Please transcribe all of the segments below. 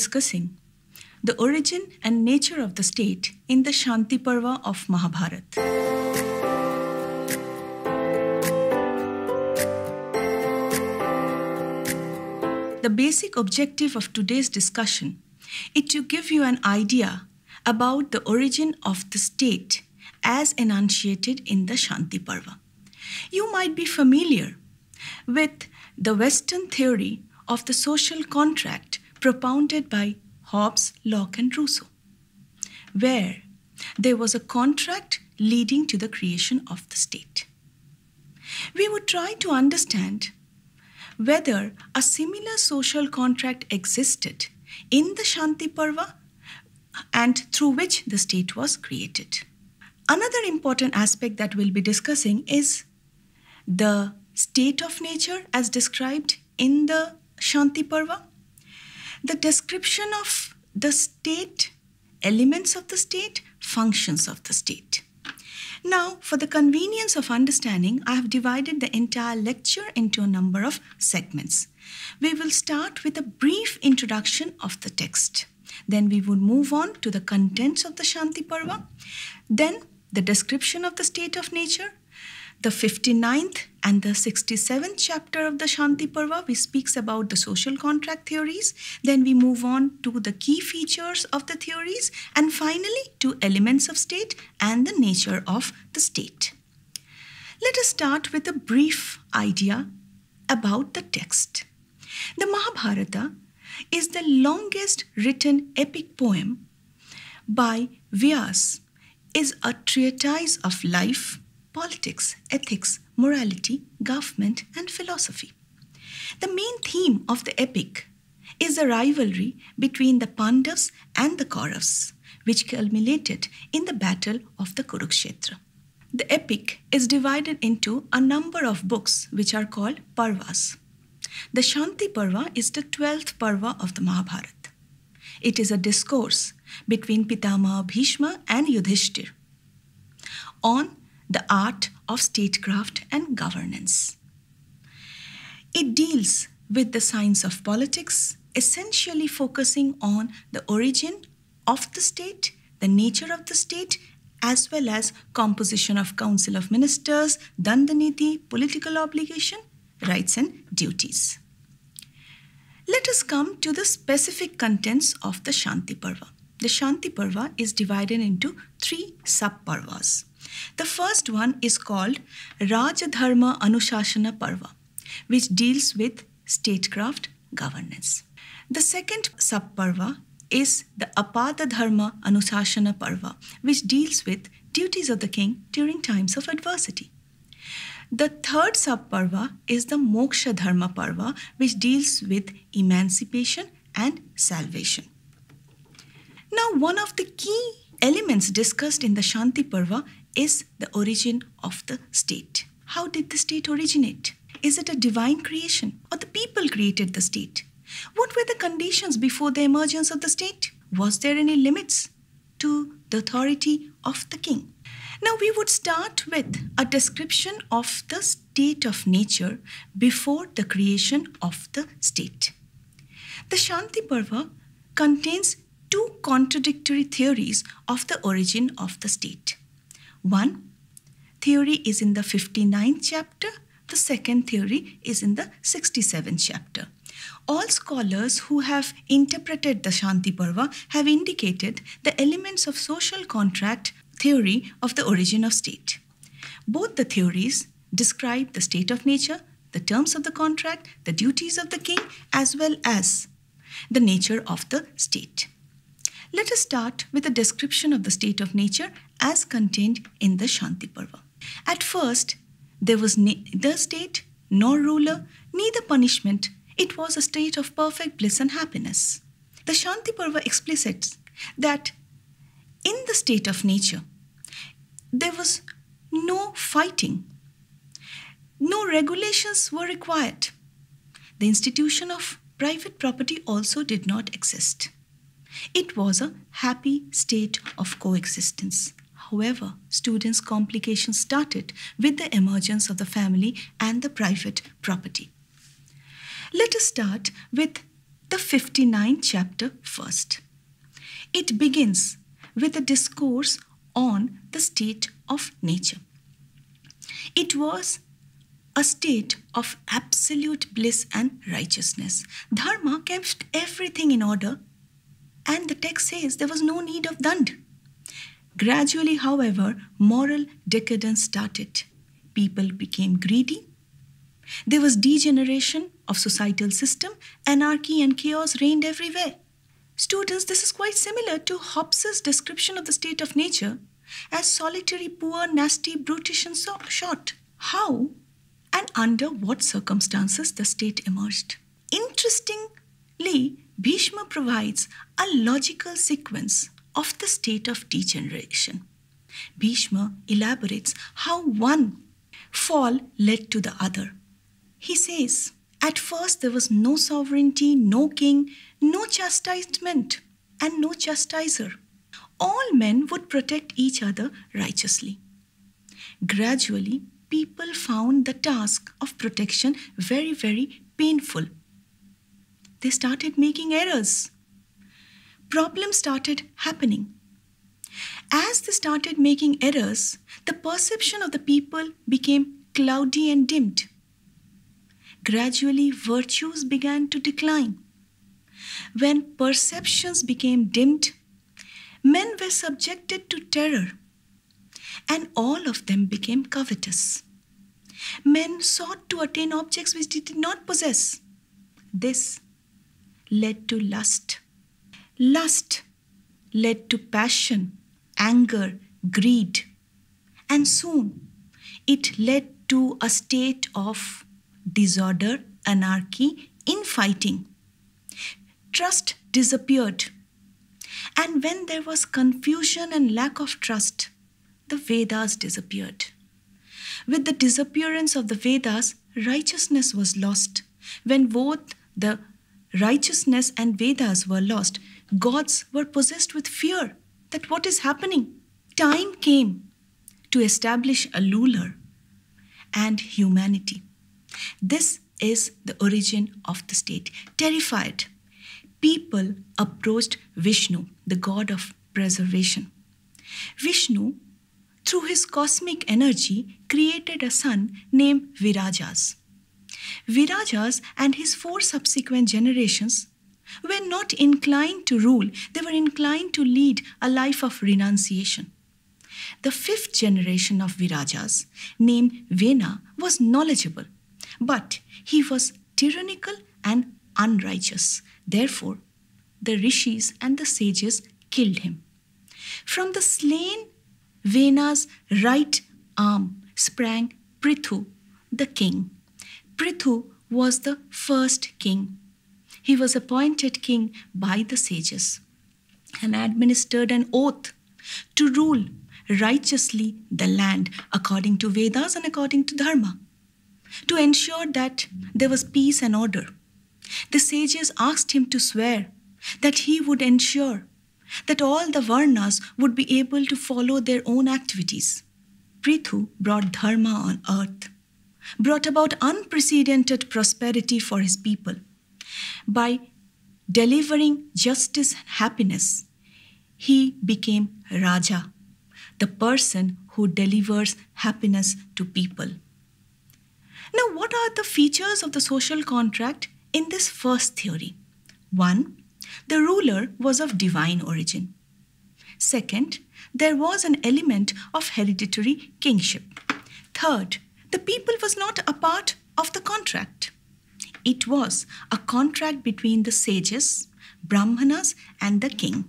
discussing the origin and nature of the state in the Shanti Parva of Mahabharata. the basic objective of today's discussion is to give you an idea about the origin of the state as enunciated in the Shanti Parva. You might be familiar with the Western theory of the social contract propounded by Hobbes, Locke, and Rousseau, where there was a contract leading to the creation of the state. We would try to understand whether a similar social contract existed in the Shanti Parva and through which the state was created. Another important aspect that we'll be discussing is the state of nature as described in the Shanti Parva the description of the state, elements of the state, functions of the state. Now, for the convenience of understanding, I have divided the entire lecture into a number of segments. We will start with a brief introduction of the text. Then we would move on to the contents of the Shanti Parva. Then the description of the state of nature the 59th and the 67th chapter of the Shanti Parva, we speaks about the social contract theories. Then we move on to the key features of the theories and finally to elements of state and the nature of the state. Let us start with a brief idea about the text. The Mahabharata is the longest written epic poem by Vyas, is a treatise of life politics, ethics, morality, government, and philosophy. The main theme of the epic is the rivalry between the Pandavas and the Kauravas, which culminated in the Battle of the Kurukshetra. The epic is divided into a number of books which are called Parvas. The Shanti Parva is the 12th Parva of the Mahabharata. It is a discourse between Pitama Bhishma and Yudhishthir on the Art of Statecraft and Governance. It deals with the science of politics, essentially focusing on the origin of the state, the nature of the state, as well as composition of Council of Ministers, Dandaniti, political obligation, rights and duties. Let us come to the specific contents of the Shanti Parva. The Shanti Parva is divided into three sub-parvas. The first one is called Rajadharma Anushasana Parva, which deals with statecraft governance. The second subparva is the Apada Dharma Parva, which deals with duties of the king during times of adversity. The third subparva is the Moksha Dharma Parva, which deals with emancipation and salvation. Now, one of the key elements discussed in the Shanti Parva is the origin of the state. How did the state originate? Is it a divine creation or the people created the state? What were the conditions before the emergence of the state? Was there any limits to the authority of the king? Now we would start with a description of the state of nature before the creation of the state. The Shanti Parva contains two contradictory theories of the origin of the state. One theory is in the 59th chapter, the second theory is in the 67th chapter. All scholars who have interpreted the Shanti Parva have indicated the elements of social contract theory of the origin of state. Both the theories describe the state of nature, the terms of the contract, the duties of the king, as well as the nature of the state. Let us start with a description of the state of nature as contained in the Shanti Parva. At first, there was neither state nor ruler, neither punishment. It was a state of perfect bliss and happiness. The Shanti Parva explicits that in the state of nature, there was no fighting, no regulations were required. The institution of private property also did not exist. It was a happy state of coexistence. However, students' complications started with the emergence of the family and the private property. Let us start with the 59th chapter first. It begins with a discourse on the state of nature. It was a state of absolute bliss and righteousness. Dharma kept everything in order, and the text says there was no need of dand. Gradually, however, moral decadence started. People became greedy. There was degeneration of societal system, anarchy and chaos reigned everywhere. Students, this is quite similar to Hobbes's description of the state of nature as solitary, poor, nasty, brutish and so- short. How and under what circumstances the state emerged. Interestingly, Bhishma provides a logical sequence of the state of degeneration. Bhishma elaborates how one fall led to the other. He says, At first there was no sovereignty, no king, no chastisement, and no chastiser. All men would protect each other righteously. Gradually, people found the task of protection very, very painful. They started making errors problems started happening. As they started making errors, the perception of the people became cloudy and dimmed. Gradually, virtues began to decline. When perceptions became dimmed, men were subjected to terror, and all of them became covetous. Men sought to attain objects which they did not possess. This led to lust Lust led to passion, anger, greed, and soon it led to a state of disorder, anarchy, infighting. Trust disappeared. And when there was confusion and lack of trust, the Vedas disappeared. With the disappearance of the Vedas, righteousness was lost. When both the righteousness and Vedas were lost, gods were possessed with fear that what is happening? Time came to establish a ruler and humanity. This is the origin of the state. Terrified, people approached Vishnu, the god of preservation. Vishnu, through his cosmic energy, created a son named Virajas. Virajas and his four subsequent generations were not inclined to rule, they were inclined to lead a life of renunciation. The fifth generation of Virajas, named Vena, was knowledgeable, but he was tyrannical and unrighteous. Therefore, the rishis and the sages killed him. From the slain Vena's right arm sprang Prithu, the king. Prithu was the first king he was appointed king by the sages and administered an oath to rule righteously the land according to Vedas and according to Dharma to ensure that there was peace and order. The sages asked him to swear that he would ensure that all the Varnas would be able to follow their own activities. Prithu brought Dharma on earth, brought about unprecedented prosperity for his people. By delivering justice and happiness, he became Raja, the person who delivers happiness to people. Now, what are the features of the social contract in this first theory? One, the ruler was of divine origin. Second, there was an element of hereditary kingship. Third, the people was not a part of the contract. It was a contract between the sages, Brahmanas, and the king.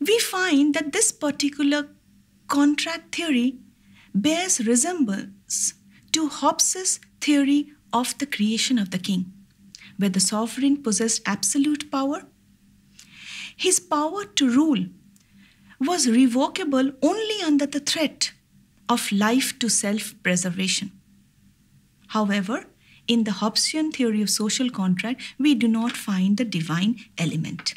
We find that this particular contract theory bears resemblance to Hobbes's theory of the creation of the king, where the sovereign possessed absolute power. His power to rule was revocable only under the threat of life to self preservation. However, in the Hobbesian theory of social contract, we do not find the divine element.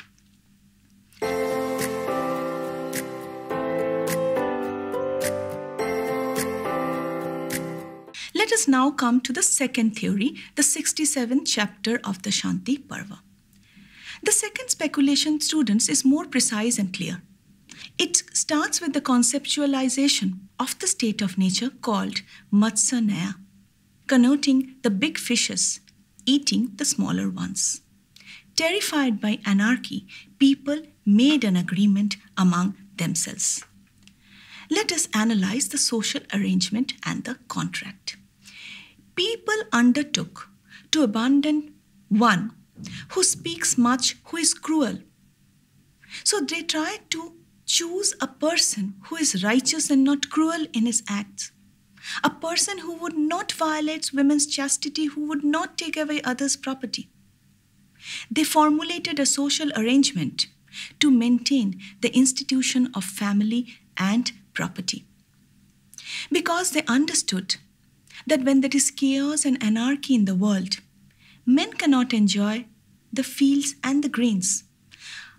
Let us now come to the second theory, the 67th chapter of the Shanti Parva. The second speculation, students, is more precise and clear. It starts with the conceptualization of the state of nature called Matsanaya connoting the big fishes eating the smaller ones. Terrified by anarchy, people made an agreement among themselves. Let us analyze the social arrangement and the contract. People undertook to abandon one who speaks much, who is cruel. So they tried to choose a person who is righteous and not cruel in his acts a person who would not violate women's chastity, who would not take away others' property. They formulated a social arrangement to maintain the institution of family and property. Because they understood that when there is chaos and anarchy in the world, men cannot enjoy the fields and the greens,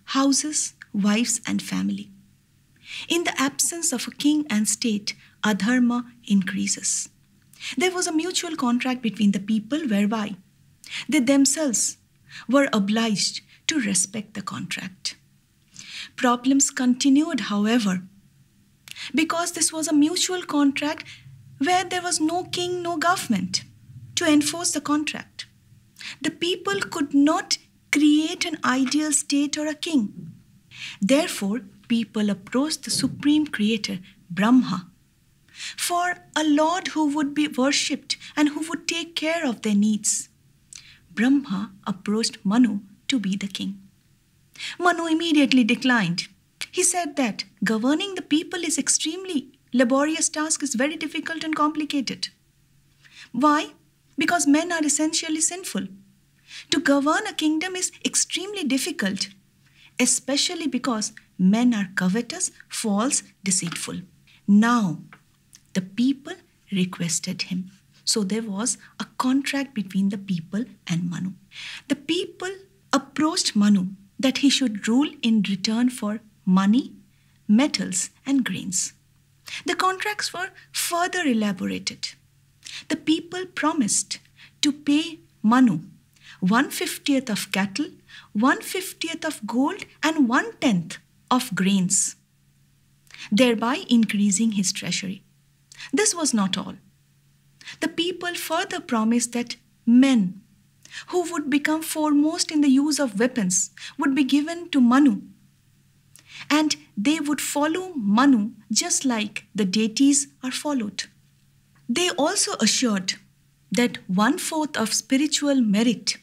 houses, wives, and family. In the absence of a king and state, adharma increases. There was a mutual contract between the people whereby they themselves were obliged to respect the contract. Problems continued, however, because this was a mutual contract where there was no king, no government to enforce the contract. The people could not create an ideal state or a king. Therefore, people approached the supreme creator, Brahma, for a Lord who would be worshipped and who would take care of their needs. Brahma approached Manu to be the king. Manu immediately declined. He said that governing the people is extremely laborious task is very difficult and complicated. Why? Because men are essentially sinful. To govern a kingdom is extremely difficult, especially because men are covetous, false, deceitful. Now, the people requested him. So there was a contract between the people and Manu. The people approached Manu that he should rule in return for money, metals, and grains. The contracts were further elaborated. The people promised to pay Manu one fiftieth of cattle, one fiftieth of gold, and one tenth of grains, thereby increasing his treasury. This was not all. The people further promised that men who would become foremost in the use of weapons would be given to Manu. And they would follow Manu just like the deities are followed. They also assured that one fourth of spiritual merit,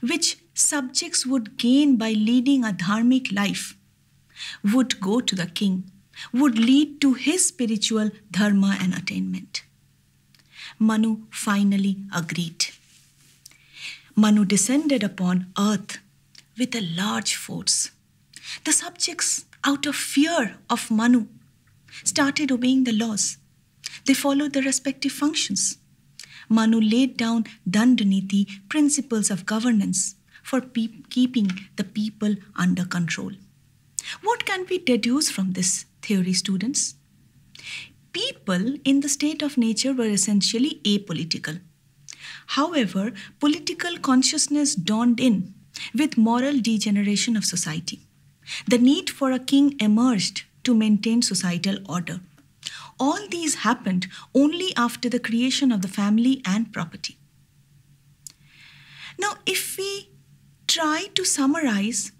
which subjects would gain by leading a dharmic life, would go to the king would lead to his spiritual dharma and attainment. Manu finally agreed. Manu descended upon earth with a large force. The subjects, out of fear of Manu, started obeying the laws. They followed their respective functions. Manu laid down Dandaniti, principles of governance, for keeping the people under control. What can we deduce from this? theory students, people in the state of nature were essentially apolitical. However, political consciousness dawned in with moral degeneration of society. The need for a king emerged to maintain societal order. All these happened only after the creation of the family and property. Now, if we try to summarize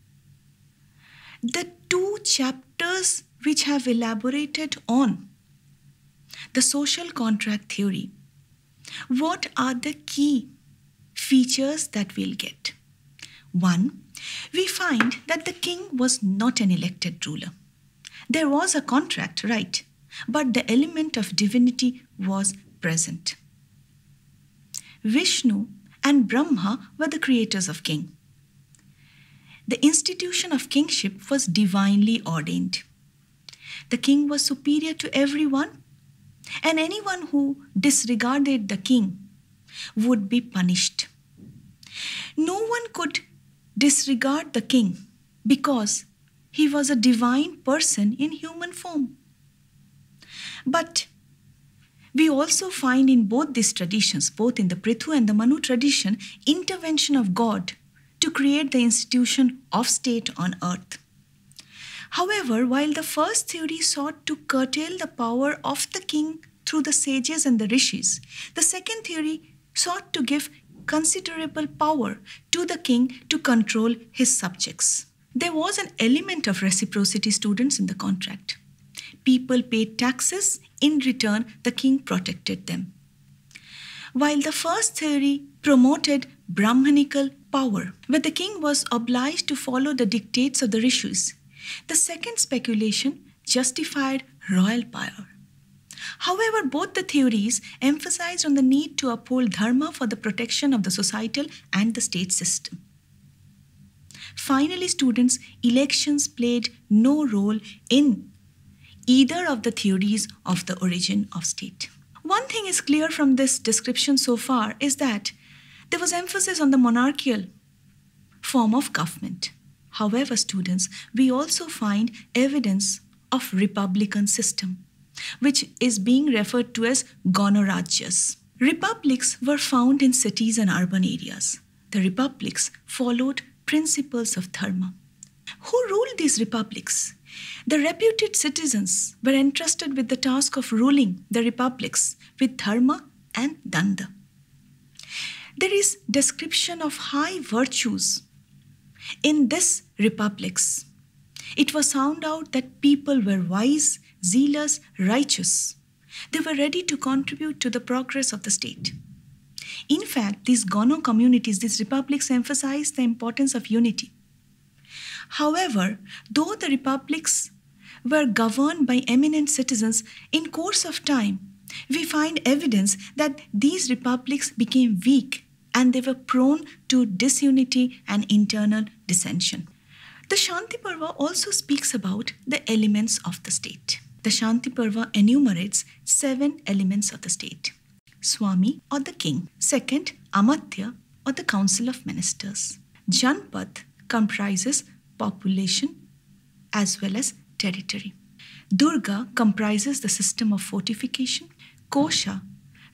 the two chapters which have elaborated on the social contract theory. What are the key features that we'll get? One, we find that the king was not an elected ruler. There was a contract, right? But the element of divinity was present. Vishnu and Brahma were the creators of king. The institution of kingship was divinely ordained the king was superior to everyone, and anyone who disregarded the king would be punished. No one could disregard the king because he was a divine person in human form. But we also find in both these traditions, both in the Prithu and the Manu tradition, intervention of God to create the institution of state on earth. However, while the first theory sought to curtail the power of the king through the sages and the rishis, the second theory sought to give considerable power to the king to control his subjects. There was an element of reciprocity, students, in the contract. People paid taxes, in return, the king protected them. While the first theory promoted Brahmanical power, where the king was obliged to follow the dictates of the rishis, the second speculation justified royal power. However, both the theories emphasized on the need to uphold dharma for the protection of the societal and the state system. Finally, students, elections played no role in either of the theories of the origin of state. One thing is clear from this description so far is that there was emphasis on the monarchical form of government. However, students, we also find evidence of republican system, which is being referred to as gonorrhagias. Republics were found in cities and urban areas. The republics followed principles of dharma. Who ruled these republics? The reputed citizens were entrusted with the task of ruling the republics with dharma and danda. There is description of high virtues in this republics, it was found out that people were wise, zealous, righteous. They were ready to contribute to the progress of the state. In fact, these Gono communities, these republics emphasized the importance of unity. However, though the republics were governed by eminent citizens, in course of time, we find evidence that these republics became weak and they were prone to disunity and internal dissension. The Shanti Parva also speaks about the elements of the state. The Shanti Parva enumerates seven elements of the state Swami or the king, second, Amatya or the council of ministers. Janpath comprises population as well as territory. Durga comprises the system of fortification. Kosha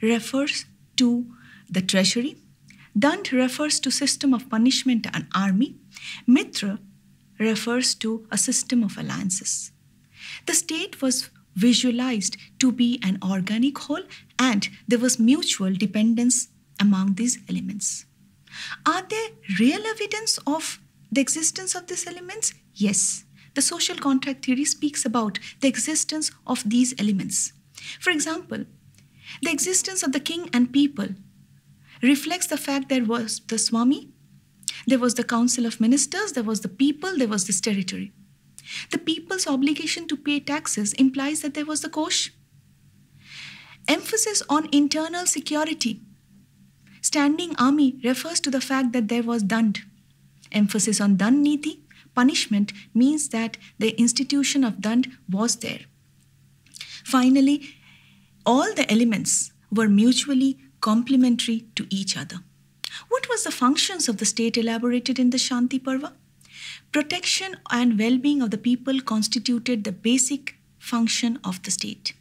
refers to the treasury Dant refers to system of punishment and army. Mitra refers to a system of alliances. The state was visualized to be an organic whole and there was mutual dependence among these elements. Are there real evidence of the existence of these elements? Yes. The social contract theory speaks about the existence of these elements. For example, the existence of the king and people reflects the fact there was the Swami, there was the Council of Ministers, there was the people, there was this territory. The people's obligation to pay taxes implies that there was the Kosh. Emphasis on internal security. Standing army refers to the fact that there was Dand. Emphasis on Dand Niti, punishment, means that the institution of Dand was there. Finally, all the elements were mutually complementary to each other. What was the functions of the state elaborated in the Shanti Parva? Protection and well-being of the people constituted the basic function of the state.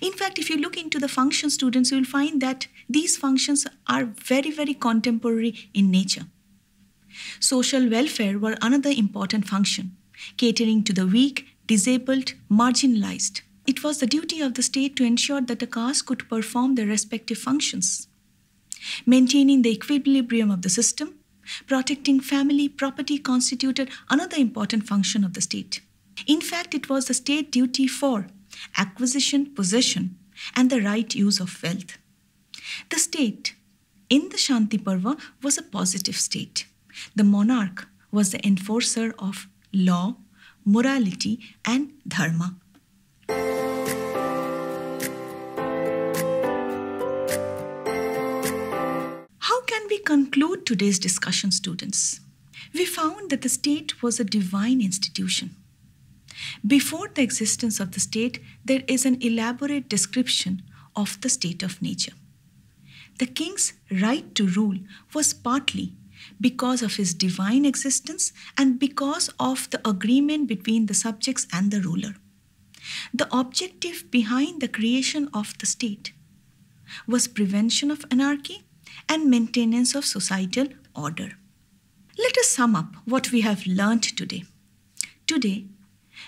In fact, if you look into the function students, you will find that these functions are very, very contemporary in nature. Social welfare were another important function, catering to the weak, disabled, marginalized it was the duty of the state to ensure that the caste could perform their respective functions, maintaining the equilibrium of the system. Protecting family property constituted another important function of the state. In fact, it was the state duty for acquisition, possession, and the right use of wealth. The state in the Shanti Parva was a positive state. The monarch was the enforcer of law, morality, and dharma. conclude today's discussion, students, we found that the state was a divine institution. Before the existence of the state, there is an elaborate description of the state of nature. The king's right to rule was partly because of his divine existence and because of the agreement between the subjects and the ruler. The objective behind the creation of the state was prevention of anarchy and maintenance of societal order. Let us sum up what we have learned today. Today,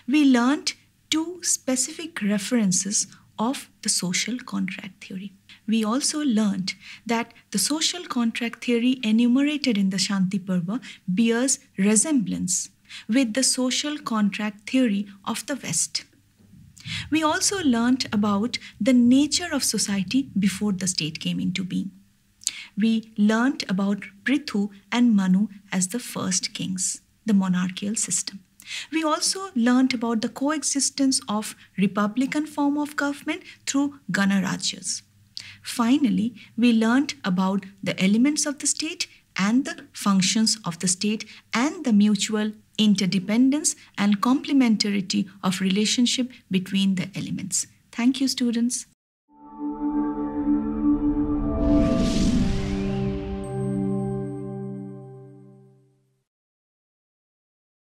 we learned two specific references of the social contract theory. We also learned that the social contract theory enumerated in the Shanti Parva bears resemblance with the social contract theory of the West. We also learned about the nature of society before the state came into being we learnt about Prithu and Manu as the first kings, the monarchical system. We also learnt about the coexistence of republican form of government through Ganarajas. Finally, we learnt about the elements of the state and the functions of the state and the mutual interdependence and complementarity of relationship between the elements. Thank you, students.